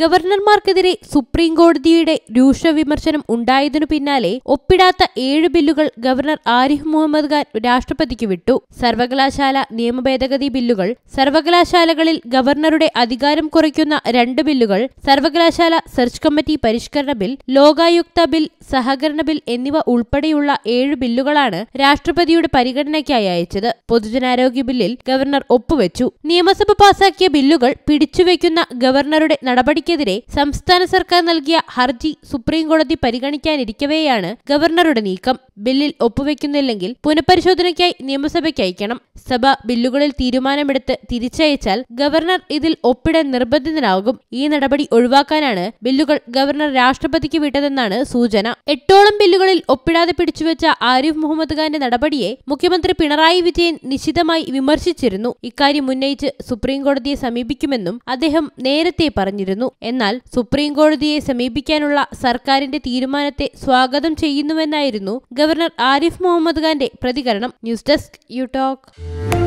ഗവർണർമാർക്കെതിരെ supreme കോടതിയുടെ രൂക്ഷ വിമർശനം ഉണ്ടായതിനു പിന്നാലെ ഒപ്പിടാത്ത ഏഴ് ബില്ലുകൾ ഗവർണർ ആരിഫ് മുഹമ്മദ് ഖാൻ രാഷ്ട്രപതിക്ക് വിട്ടു സർവകലാശാല നിയമ ഭേദഗതി ബില്ലുകൾ സർവകലാശാലകളിൽ ഗവർണറുടെ അധികാരം കുറയ്ക്കുന്ന രണ്ട് ബില്ലുകൾ സർവകലാശാല സെർച്ച് കമ്മിറ്റി പരിഷ്കരണ ബിൽ ലോകായുക്ത ബിൽ സഹകരണ ബിൽ എന്നിവ ഉൾപ്പെടെയുള്ള ഏഴ് ബില്ലുകളാണ് രാഷ്ട്രപതിയുടെ പരിഗണനയ്ക്കായി അയച്ചത് പൊതുജനാരോഗ്യ ബില്ലിൽ ഗവർണർ ഒപ്പുവെച്ചു നിയമസഭ പാസാക്കിയ ബില്ലുകൾ പിടിച്ചുവെക്കുന്ന ഗവർണറുടെ നടപടി നടപടിക്കെതിരെ സംസ്ഥാന സർക്കാർ നൽകിയ ഹർജി സുപ്രീംകോടതി പരിഗണിക്കാനിരിക്കവെയാണ് ഗവർണറുടെ നീക്കം ബില്ലിൽ ഒപ്പുവെക്കുന്നില്ലെങ്കിൽ പുനഃപരിശോധനയ്ക്കായി നിയമസഭയ്ക്ക് അയക്കണം സഭ ബില്ലുകളിൽ തീരുമാനമെടുത്ത് തിരിച്ചയച്ചാൽ ഗവർണർ ഇതിൽ ഒപ്പിടാൻ നിർബന്ധിതനാകും ഈ നടപടി ഒഴിവാക്കാനാണ് ബില്ലുകൾ ഗവർണർ രാഷ്ട്രപതിക്ക് വിട്ടതെന്നാണ് സൂചന എട്ടോളം ബില്ലുകളിൽ ഒപ്പിടാതെ പിടിച്ചുവെച്ച ആരിഫ് മുഹമ്മദ് ഖാന്റെ നടപടിയെ മുഖ്യമന്ത്രി പിണറായി വിജയൻ നിശിതമായി വിമർശിച്ചിരുന്നു ഇക്കാര്യം ഉന്നയിച്ച് സുപ്രീംകോടതിയെ സമീപിക്കുമെന്നും അദ്ദേഹം നേരത്തെ പറഞ്ഞിരുന്നു എന്നാൽ സുപ്രീം കോടതിയെ സമീപിക്കാനുള്ള സർക്കാരിന്റെ തീരുമാനത്തെ സ്വാഗതം ചെയ്യുന്നുവെന്നായിരുന്നു ഗവർണർ ആരിഫ് മുഹമ്മദ് ഖാന്റെ പ്രതികരണം ന്യൂസ് ഡെസ്ക് യു ടോക്ക്